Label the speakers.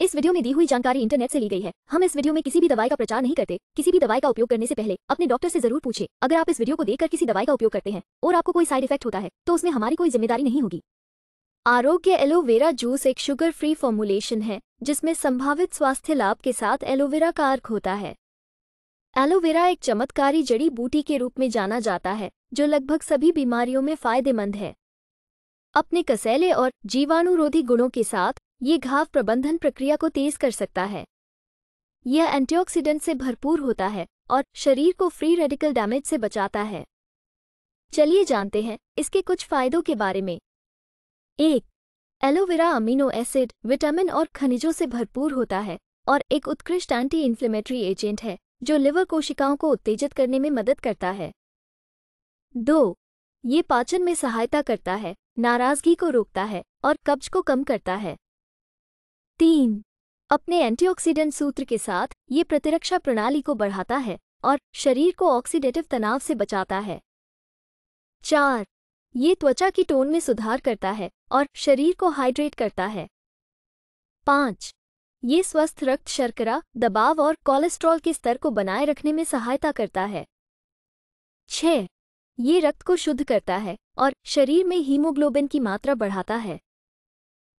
Speaker 1: इस वीडियो में दी हुई जानकारी इंटरनेट से ली गई है हम इस वीडियो में किसी भी दवाई का प्रचार नहीं करते किसी भी दवाई का उपयोग करने से पहले अपने डॉक्टर से जरूर पूछे अगर आप इस वीडियो को देखकर किसी दवाई का उपयोग करते हैं और आपको कोई साइड इफेक्ट होता है तो उसमें हमारी कोई जिम्मेदारी नहीं होगी आरोग्य एलोवेरा जूस एक शुगर फ्री फॉर्मुलेशन है जिसमें संभावित स्वास्थ्य लाभ के साथ एलोवेरा का अर्क होता है एलोवेरा एक चमत्कारी जड़ी बूटी के रूप में जाना जाता है जो लगभग सभी बीमारियों में फायदेमंद है अपने कसैले और जीवाणुरोधी गुणों के साथ ये घाव प्रबंधन प्रक्रिया को तेज कर सकता है यह एंटीऑक्सीडेंट से भरपूर होता है और शरीर को फ्री रेडिकल डैमेज से बचाता है चलिए जानते हैं इसके कुछ फायदों के बारे में एक एलोवेरा अमीनो एसिड विटामिन और खनिजों से भरपूर होता है और एक उत्कृष्ट एंटी इन्फ्लेमेटरी एजेंट है जो लिवर कोशिकाओं को उत्तेजित करने में मदद करता है दो ये पाचन में सहायता करता है नाराजगी को रोकता है और कब्ज को कम करता है तीन अपने एंटीऑक्सीडेंट सूत्र के साथ ये प्रतिरक्षा प्रणाली को बढ़ाता है और शरीर को ऑक्सीडेटिव तनाव से बचाता है चार ये त्वचा की टोन में सुधार करता है और शरीर को हाइड्रेट करता है पाँच ये स्वस्थ रक्त शर्करा दबाव और कोलेस्ट्रॉल के स्तर को बनाए रखने में सहायता करता है छः ये रक्त को शुद्ध करता है और शरीर में हीमोग्लोबिन की मात्रा बढ़ाता है